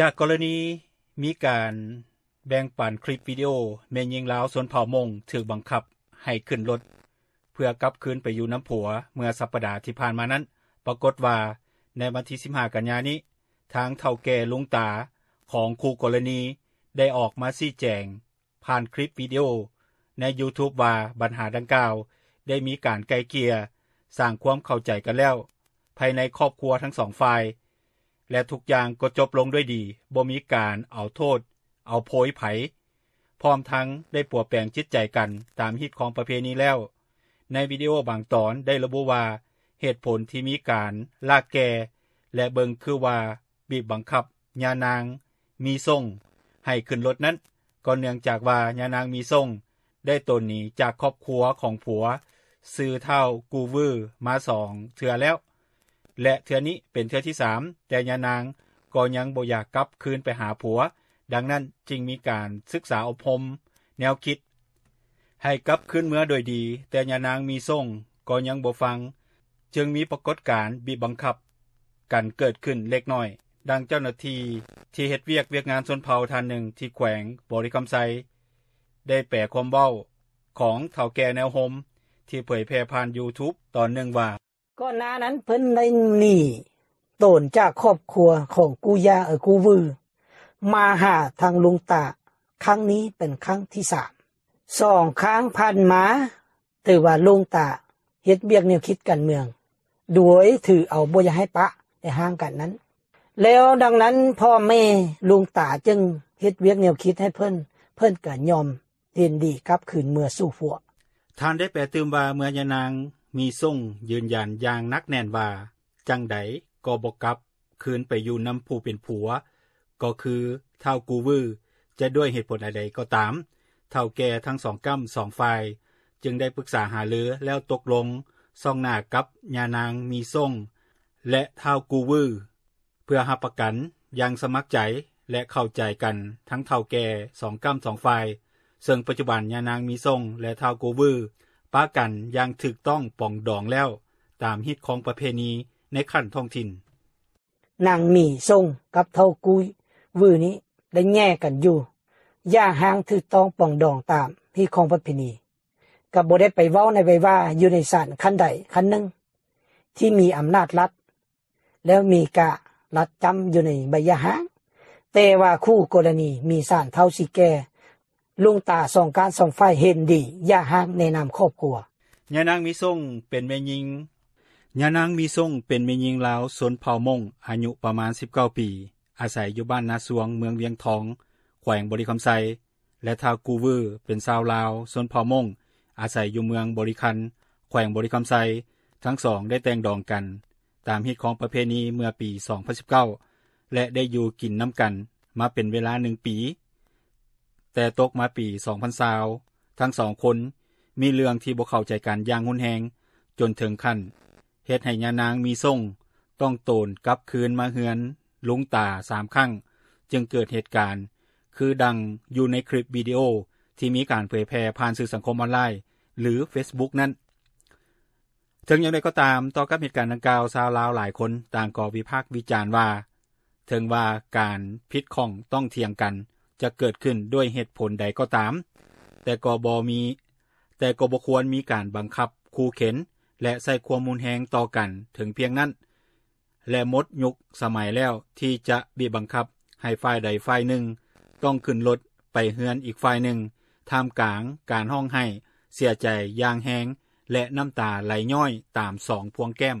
จากกรณีมีการแบ่งปันคลิปวิดีโอแม่ยิงลาวสนเผ่ามงถือบังคับให้ขึ้นรถเพื่อกลับคืนไปอยู่น้ำผัวเมื่อสัปปดาห์ที่ผ่านมานั้น ปรากฏว่า ในวันที่15กันยานี้ทางเฒ่าแก่ลุงตาของคู่กรณี ได้ออกมาชี้แจง ผ่านคลิปวิดีโอใน YouTube ว่าปัญหาดังกล่าว ได้มีการไกลเกลี่ยสร้างความเข้าใจกันแล้ว ภายในครอบครัวทั้งสองฝ่ายและทุกอย่างก็จบลงด้วยดี บ่มีการ เอาโทษ เอาโพยไผพร้อมทั้งได้ปัวแปลงจิตใจกันตามฮิตของประเพณีแล้ว ในวิดีโอบางตอนได้ระบุว่า เหตุผลที่มีการ ลากแก และเบิงคือว่าบีบบังคับ ญานาง มีท่ง ให้ขึ้นรถนั้น ก็เนื่องจากว่าญานางมีท่ง ได้ตนหนีจากครอบครัวของผัว ซื้อเท่ากูวือมาสองเถือแล้วและเทือนี้เป็นเทือที่สามแต่ยานางก็ยังบ่อยากกลับคืนไปหาผัว ดังนั้นจึงมีการศึกษาอบรมแนวคิดให้กลับคืนเมื่อโดยดีแต่ยานางมีส่งก็ยังบ่ฟัง จึงมีปรากฏการบีบังคับกันเกิดขึ้นเล็กน้อย ดังเจ้าหน้าที่ที่เฮ็ดเวียกเวียกงานชนเผ่าท่านหนึ่งที่แขวงบริคมไซ ได้แปลความเบ้า ของเถ่าแก่แนวโฮมที่เผยแพร่ผ่าน YouTube ตอนหนึ่งว่าก็นานั้นเพิ่นได้หนีโตนจากครอบครัวของกูยาเออกูวือ มาหาทางลุงตาครั้งนี้เป็นครั้งที่สามสองครั้งผ่านมาถือว่าลุงตาเฮ็ดเบียกแนวคิดกันเมืองด้วยถือเอาบอยาให้ปะในห้างกันนั้น แล้วดังนั้นพ่อแม่ลุงตาจึงเฮ็ดเวียกแนวคิดให้เพิ่นเพิ่นก็ยอมเรียนดีกับคืนเมื่อสู้ฟัวท่านได้แปลตืมว่าเมื่อยานางมีทรงยืนยันอย่างนักแน่นว่าจังไดก็บกกับคืนไปอยู่น้ำผู้เป็นผัว ก็คือเท่ากูวือจะด้วยเหตุผลใดก็ตามเท่าแก่ทั้งสองกัมสองฝ่ายจึงได้ปรึกษาหาเรือแล้วตกลงซองหน้ากับ ญานางมีทรงและเท่ากูวือเพื่อหับประกันอย่างสมัครใจและเข้าใจกันทั้งเท่าแก่สองกัมสองฝ่ายซึ่งปัจจุบันญานางมีทรงและเท่ากูวือป้ากันอย่างถึกต้องป่องดองแล้วตามฮิตของประเพณีในขั้นท้องถิ่นนางหมี่ทรงกับเท่ากุยวือนี้ได้แย่กันอยู่อย่าห่างถึกต้องป่องดองตามฮิตของประเพณี กับบได้ไปเว้าในไว้ว่าอยู่ในศาลขั้นใดขั้นหนึ่งที่มีอำนาจรัฐแล้วมีกะรัฐจำอยู่ในใบยะหางแต่ว่าคู่กรณีมีศาลเท่าสิแก่ลุงตาส่งการส่งไฟเห็นดี อย่าห้ามในนำครอบครัวญานางมีทรงเป็นแม่ยิงญานางมีทรงเป็นแม่ยิงลาวสนเผ่ามงอายุประมาณ19ปี อาศัยอยู่บ้านนาสวง เมืองเวียงทอง แขวงบริคำไซ และทากูเวอร์เป็นชาวลาวสนเผ่ามงอาศัยอยู่เมืองบริคัน แขวงบริคำไซ ทั้งสองได้แต่งดองกัน ตามฮิตของประเพณีเมื่อปี 2019 และได้อยู่กินน้ำกันมาเป็นเวลาหนึ่งปีแต่ตกมาปีสองพันสาวทั้งสองคน มีเรื่องที่บ่เข้าใจกันอย่างหุนแหงจนถึงขั้นเฮ็ดให้ยานางมีส่ง ต้องโตนกลับคืนมาเฮือน ลุงตาสามครั้ง จึงเกิดเหตุการณ์ คือดังอยู่ในคลิปวิดีโอที่มีการเผยแพร่ผ่านสื่อสังคมออนไลน์ หรือ Facebook นั้นถึงอย่างไรก็ตามต่อกับเหตุการณ์ดังกล่าวชาวลาวหลายคนต่างก่อวิพากษ์วิจารณ์ว่าถึงว่าการพิดของต้องเทียงกันจะเกิดขึ้นด้วยเหตุผลใดก็ตาม แต่กบมี แต่กบควรมีการบังคับคูเข็นและใส่ความมูลแหงต่อกันถึงเพียงนั้น และมดยุคสมัยแล้วที่จะบีบังคับให้ฝ่ายใดฝ่ายหนึ่งต้องขึ้นรถไปเฮือนอีกฝ่ายหนึ่งท่ามกลางการห้องให้ เสียใจอย่างแหงและน้ำตาไหลย้อยตามสองพวงแก้ม